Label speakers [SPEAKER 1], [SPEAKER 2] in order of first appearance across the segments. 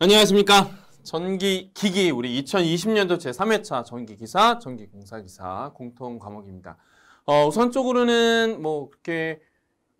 [SPEAKER 1] 안녕하십니까. 전기 기기 우리 2020년도 제3회차 전기 기사, 전기 공사 기사 공통 과목입니다. 어, 우선 적으로는뭐 그렇게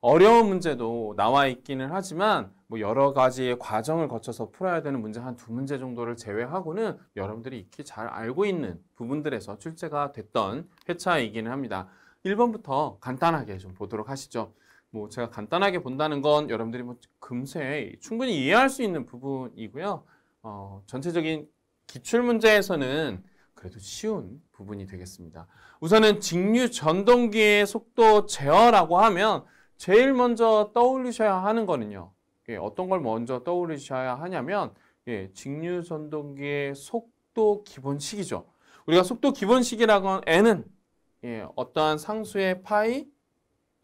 [SPEAKER 1] 어려운 문제도 나와 있기는 하지만 뭐 여러 가지의 과정을 거쳐서 풀어야 되는 문제 한 두 문제 정도를 제외하고는 여러분들이 익히 잘 알고 있는 부분들에서 출제가 됐던 회차이기는 합니다. 1번부터 간단하게 좀 보도록 하시죠. 뭐 제가 간단하게 본다는 건 여러분들이 뭐 금세 충분히 이해할 수 있는 부분이고요. 어, 전체적인 기출 문제에서는 그래도 쉬운 부분이 되겠습니다. 우선은 직류 전동기의 속도 제어라고 하면 제일 먼저 떠올리셔야 하는 거는요. 예, 어떤 걸 먼저 떠올리셔야 하냐면 예, 직류 전동기의 속도 기본식이죠. 우리가 속도 기본식이라고 하는 n은 예, 어떠한 상수의 파이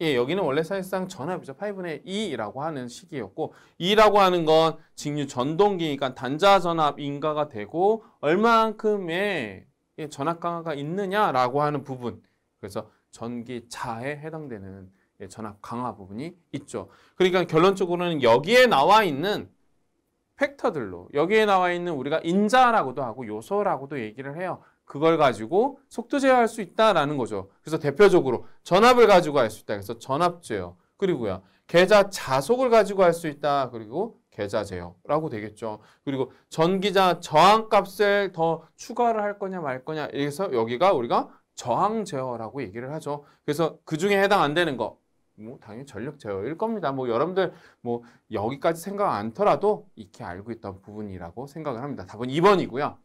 [SPEAKER 1] 예, 여기는 원래 사실상 전압이죠. 8분의 2라고 하는 식이었고 2라고 하는 건 직류 전동기니까 단자 전압 인가가 되고 얼만큼의 예, 전압 강화가 있느냐라고 하는 부분. 그래서 전기차에 해당되는 예, 전압 강화 부분이 있죠. 그러니까 결론적으로는 여기에 나와 있는 팩터들로 여기에 나와 있는 우리가 인자라고도 하고 요소라고도 얘기를 해요. 그걸 가지고 속도 제어할 수 있다라는 거죠. 그래서 대표적으로 전압을 가지고 할 수 있다. 그래서 전압 제어. 그리고요. 계좌 자속을 가지고 할 수 있다. 그리고 계좌 제어라고 되겠죠. 그리고 전기자 저항값을 더 추가를 할 거냐 말 거냐. 그래서 여기가 우리가 저항 제어라고 얘기를 하죠. 그래서 그중에 해당 안 되는 거. 뭐 당연히 전력 제어일 겁니다. 뭐 여러분들 뭐 여기까지 생각 안더라도 익히 알고 있던 부분이라고 생각을 합니다. 답은 2번이고요.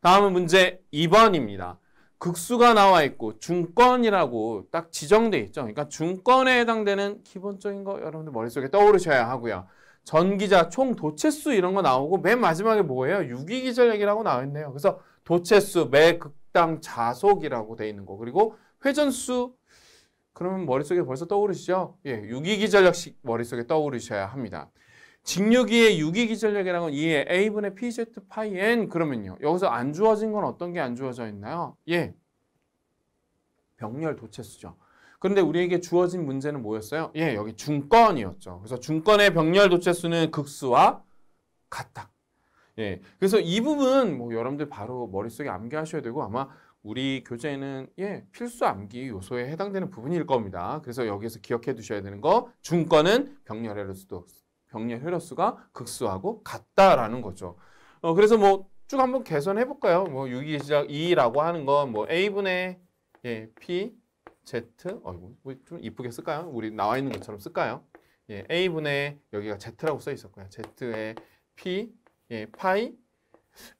[SPEAKER 1] 다음은 문제 2번입니다. 극수가 나와 있고 중권이라고 딱 지정돼 있죠. 그러니까 중권에 해당되는 기본적인 거 여러분들 머릿속에 떠오르셔야 하고요. 전기자 총 도체수 이런 거 나오고 맨 마지막에 뭐예요? 유기기절 얘기라고 나와 있네요. 그래서 도체수 매극당 자속이라고 돼 있는 거 그리고 회전수 그러면 머릿속에 벌써 떠오르시죠? 예, 유기기전력식 머릿속에 떠오르셔야 합니다. 직류기의 유기기전력이라는 건 2의 a분의 pz 파이 n 그러면요. 여기서 안 주어진 건 어떤 게 안 주어져 있나요? 예, 병렬 도체수죠. 그런데 우리에게 주어진 문제는 뭐였어요? 예, 여기 중건이었죠. 그래서 중건의 병렬 도체수는 극수와 같다. 예, 그래서 이 부분 뭐 여러분들 바로 머릿속에 암기하셔야 되고 아마 우리 교재는 예, 필수 암기 요소에 해당되는 부분일 겁니다. 그래서 여기에서 기억해 두셔야 되는 거 중건은 병렬의 수도 병렬 혈로수가 극수하고 같다라는 거죠. 어, 그래서 뭐 쭉 한번 개선해 볼까요? 뭐 6이 시 2라고 하는 건 뭐 a분의 예, p z 어이구 뭐 좀 이쁘게 쓸까요? 우리 나와 있는 것처럼 쓸까요? 예, a분의 여기가 z라고 써 있었고요. z의 p 예, 파이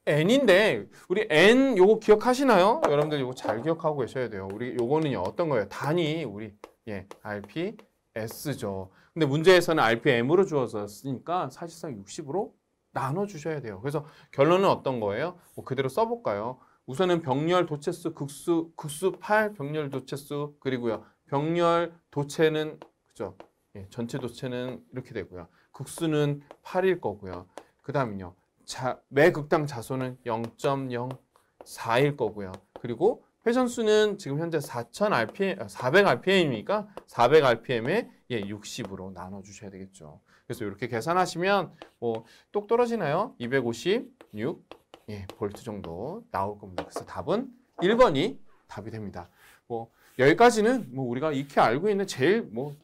[SPEAKER 1] n인데 우리 n 요거 기억하시나요? 여러분들 요거 잘 기억하고 계셔야 돼요. 우리 요거는요 어떤 거예요? 단위 우리 예, rp S죠. 근데 문제에서는 RPM으로 주어서쓰니까 사실상 60으로 나눠주셔야 돼요. 그래서 결론은 어떤 거예요? 뭐 그대로 써볼까요? 우선은 병렬 도체수 극수 극수 8 병렬 도체수 그리고요. 병렬 도체는 그죠? 예, 전체 도체는 이렇게 되고요. 극수는 8일 거고요. 그다음은요. 매극당 자소는 0.04일 거고요. 그리고 회전수는 지금 현재 4,000rpm, 400rpm이니까 아, 400rpm에 예, 60으로 나눠주셔야 되겠죠. 그래서 이렇게 계산하시면 뭐 똑 떨어지나요? 256 예, 볼트 정도 나올 겁니다. 그래서 답은 1번이 답이 됩니다. 뭐 여기까지는 뭐 우리가 익히 알고 있는 제일 뭐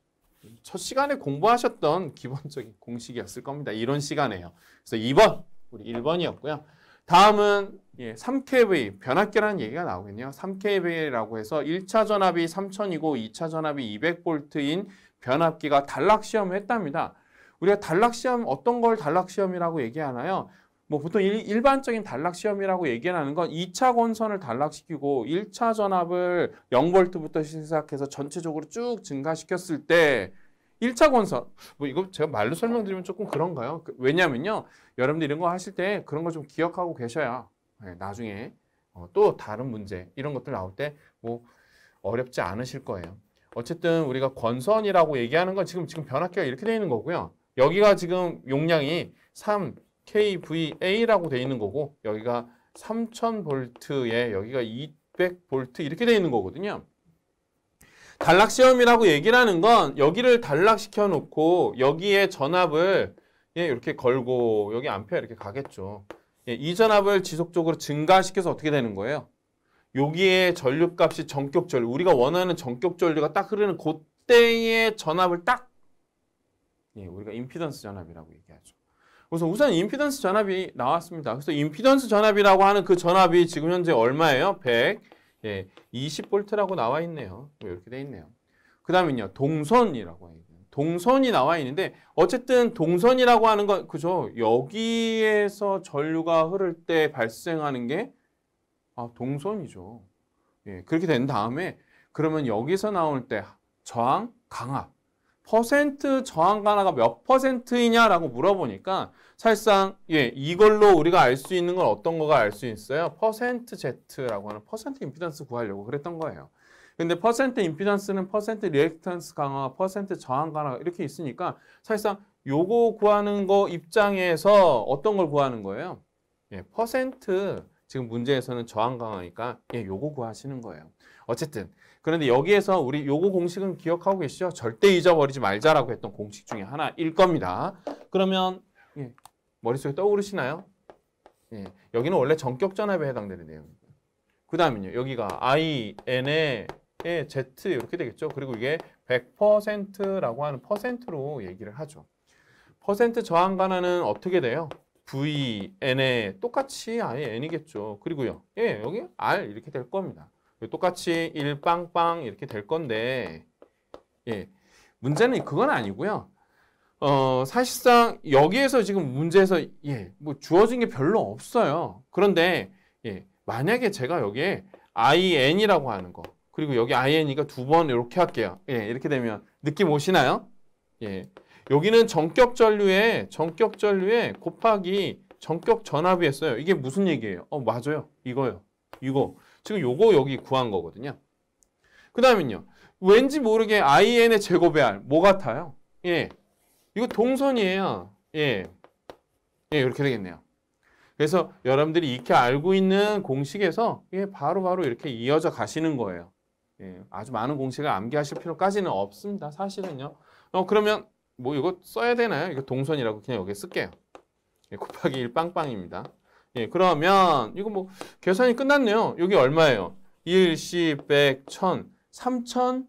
[SPEAKER 1] 첫 시간에 공부하셨던 기본적인 공식이었을 겁니다. 이런 시간에요. 그래서 2번 우리 1번이었고요. 다음은 예, 3KV 변압계라는 얘기가 나오겠네요. 3KV라고 해서 1차 전압이 3000이고 2차 전압이 200V인 변압기가 단락 시험을 했답니다. 우리가 단락 시험 어떤 걸 단락 시험이라고 얘기하나요? 뭐 보통 일, 반적인 단락 시험이라고 얘기하는 건 2차 권선을 단락시키고 1차 전압을 0볼트부터 시작해서 전체적으로 쭉 증가시켰을 때 1차 권선. 뭐 이거 제가 말로 설명드리면 조금 그런가요? 그 왜냐면요. 여러분들 이런 거 하실 때 그런 거 좀 기억하고 계셔야 예, 나중에 어, 또 다른 문제 이런 것들 나올 때 뭐 어렵지 않으실 거예요. 어쨌든 우리가 권선이라고 얘기하는 건 지금 지금 변압기가 이렇게 되어 있는 거고요. 여기가 지금 용량이 3kVA라고 되어 있는 거고 여기가 3000V에 여기가 200V 이렇게 되어 있는 거거든요. 단락시험이라고 얘기를 하는 건 여기를 단락시켜 놓고 여기에 전압을 예, 이렇게 걸고 여기 암페어 이렇게 가겠죠. 예, 이 전압을 지속적으로 증가시켜서 어떻게 되는 거예요? 여기에 전류값이 전격전류, 우리가 원하는 전격전류가 딱 흐르는 그때의 전압을 딱 예, 우리가 임피던스 전압이라고 얘기하죠. 우선 우선 임피던스 전압이 나왔습니다. 그래서 임피던스 전압이라고 하는 그 전압이 지금 현재 얼마예요? 100 예, 20V라고 나와 있네요. 뭐 이렇게 돼 있네요. 그 다음은요. 동선이라고 해요. 동선이 나와 있는데 어쨌든 동선이라고 하는 건 그죠? 여기에서 전류가 흐를 때 발생하는 게 아, 동선이죠. 예, 그렇게 된 다음에 그러면 여기서 나올 때 저항, 강압 퍼센트 저항 가나가 몇 퍼센트이냐라고 물어보니까 사실상 예 이걸로 우리가 알 수 있는 건 어떤 거가 알 수 있어요? 퍼센트 Z라고 하는 퍼센트 임피던스 구하려고 그랬던 거예요. 근데 퍼센트 임피던스는 퍼센트 리액턴스 강화, 퍼센트 저항 가 강화 이렇게 있으니까 사실상 요거 구하는 거 입장에서 어떤 걸 구하는 거예요? 예, 퍼센트 지금 문제에서는 저항 강화니까 예, 요거 구하시는 거예요. 어쨌든 그런데 여기에서 우리 요거 공식은 기억하고 계시죠? 절대 잊어버리지 말자라고 했던 공식 중에 하나일 겁니다. 그러면 예, 머릿속에 떠오르시나요? 예, 여기는 원래 전격 전압에 해당되는 내용입니다. 그 다음은요. 여기가 I, N, A, Z 이렇게 되겠죠. 그리고 이게 100%라고 하는 퍼센트로 얘기를 하죠. 퍼센트 저항 가나는 어떻게 돼요? V, N에 똑같이 아예 N이겠죠. 그리고요. 예, 여기 R 이렇게 될 겁니다. 똑같이 1빵빵 이렇게 될 건데 예 문제는 그건 아니고요. 어 사실상 여기에서 지금 문제에서 예뭐 주어진 게 별로 없어요. 그런데 예 만약에 제가 여기에 in이라고 하는 거 그리고 여기 in이가 두 번 이렇게 할게요. 예 이렇게 되면 느낌 오시나요? 예 여기는 정격 전류에 정격 전류에 곱하기 정격 전압이었어요. 이게 무슨 얘기예요? 어 맞아요. 이거요. 이거 지금 요거 여기 구한 거거든요. 그 다음은요. 왠지 모르게 in의 제곱의 r 뭐 같아요? 예. 이거 동선이에요. 예. 예, 이렇게 되겠네요. 그래서 여러분들이 익히 알고 있는 공식에서 예, 바로바로 바로 이렇게 이어져 가시는 거예요. 예, 아주 많은 공식을 암기하실 필요까지는 없습니다. 사실은요. 어, 그러면 뭐 이거 써야 되나요? 이거 동선이라고 그냥 여기 쓸게요. 예, 곱하기 1 빵빵입니다. 예, 그러면 이거 뭐 계산이 끝났네요. 여기 얼마예요? 1, 10, 100, 1000, 3000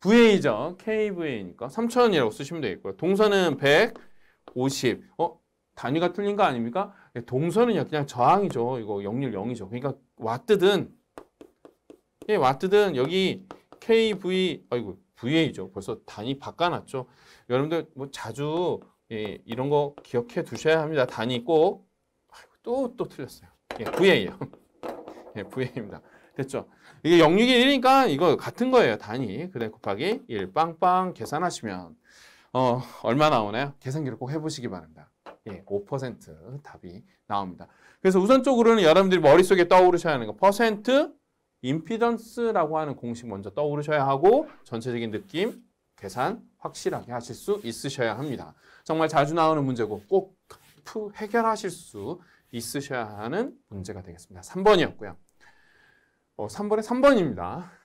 [SPEAKER 1] VA죠. KVA니까 3000이라고 쓰시면 되겠고요. 동선은 1 50. 어? 단위가 틀린 거 아닙니까? 예, 동선은 그냥 저항이죠. 이거 영률 0이죠. 그러니까 와트든 예, 와트든 여기 KV 아이고 VA죠. 벌써 단위 바꿔놨죠. 여러분들 뭐 자주 예, 이런 거 기억해 두셔야 합니다. 단위 꼭 또, 또 틀렸어요. 예, VA예요. 예, VA입니다. 됐죠? 이게 0 6 1이니까 이거 같은 거예요. 단위. 그래 곱하기 1 빵빵 계산하시면 어, 얼마 나오나요? 계산기를 꼭 해보시기 바랍니다. 예, 5% 답이 나옵니다. 그래서 우선적으로는 여러분들이 머릿속에 떠오르셔야 하는 거 퍼센트 임피던스라고 하는 공식 먼저 떠오르셔야 하고 전체적인 느낌, 계산 확실하게 하실 수 있으셔야 합니다. 정말 자주 나오는 문제고 꼭 해결하실 수 있으셔야 하는 문제가 되겠습니다. 3번이었고요. 어, 3번에 3번입니다.